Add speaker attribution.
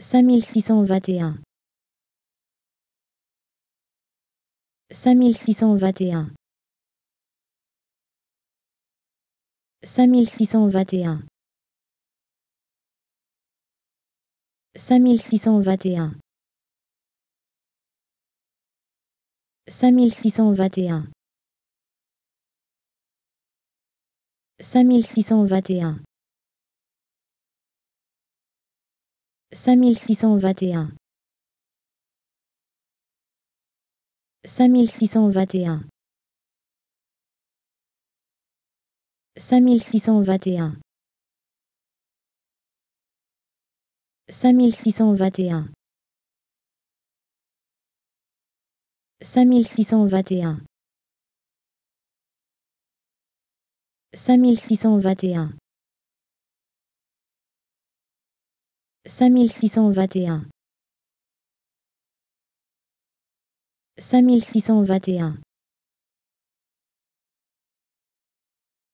Speaker 1: 5621 5621 5621 5621 5621 5621 5621 5621 5621 5621 5621 5621 5621 5621